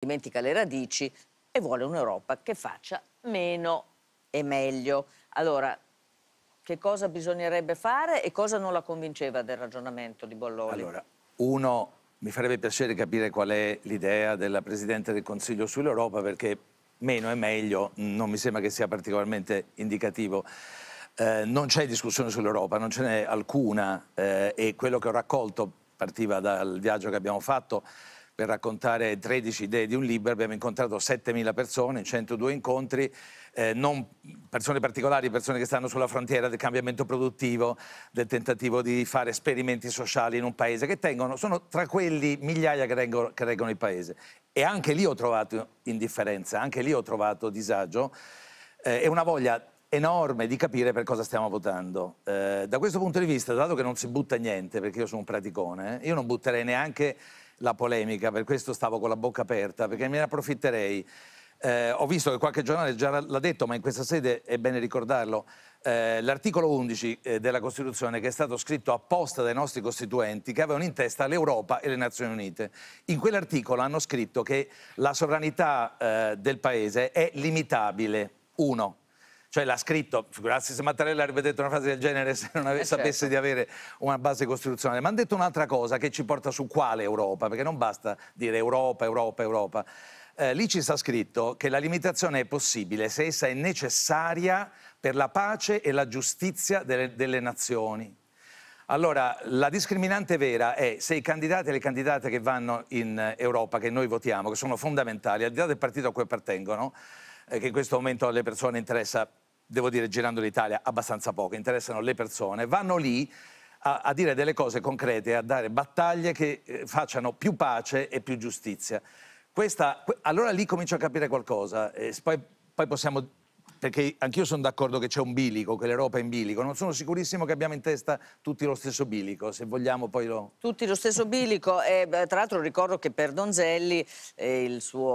dimentica le radici e vuole un'Europa che faccia meno e meglio. Allora, che cosa bisognerebbe fare e cosa non la convinceva del ragionamento di Bolloli? Allora, uno, mi farebbe piacere capire qual è l'idea della Presidente del Consiglio sull'Europa perché meno e meglio, non mi sembra che sia particolarmente indicativo. Eh, non c'è discussione sull'Europa, non ce n'è alcuna eh, e quello che ho raccolto partiva dal viaggio che abbiamo fatto per raccontare 13 idee di un libro, abbiamo incontrato 7.000 persone in 102 incontri, eh, non persone particolari, persone che stanno sulla frontiera del cambiamento produttivo, del tentativo di fare esperimenti sociali in un paese, che tengono, sono tra quelli migliaia che reggono, che reggono il paese. E anche lì ho trovato indifferenza, anche lì ho trovato disagio eh, e una voglia enorme di capire per cosa stiamo votando. Eh, da questo punto di vista, dato che non si butta niente, perché io sono un praticone, eh, io non butterei neanche la polemica, per questo stavo con la bocca aperta, perché me ne approfitterei. Eh, ho visto che qualche giornale già l'ha detto, ma in questa sede è bene ricordarlo. Eh, l'articolo 11 eh, della Costituzione che è stato scritto apposta dai nostri costituenti che avevano in testa l'Europa e le Nazioni Unite. In quell'articolo hanno scritto che la sovranità eh, del Paese è limitabile, uno. Cioè l'ha scritto, figurarsi se Mattarella avrebbe detto una frase del genere se non ave- eh certo. sapesse certo. di avere una base costituzionale. Ma ha detto un'altra cosa che ci porta su quale Europa, perché non basta dire Europa, Europa, Europa. Eh, lì ci sta scritto che la limitazione è possibile se essa è necessaria per la pace e la giustizia delle, delle nazioni. Allora, la discriminante vera è se i candidati e le candidate che vanno in Europa, che noi votiamo, che sono fondamentali, al di là del partito a cui appartengono, eh, che in questo momento alle persone interessa devo dire, girando l'Italia abbastanza poco, interessano le persone, vanno lì a, a dire delle cose concrete, a dare battaglie che eh, facciano più pace e più giustizia. Questa, allora lì comincio a capire qualcosa, e poi, poi possiamo perché anch'io sono d'accordo che c'è un bilico, che l'Europa è in bilico, non sono sicurissimo che abbiamo in testa tutti lo stesso bilico, se vogliamo poi lo... Tutti lo stesso bilico, e, tra l'altro ricordo che per Donzelli eh, il suo...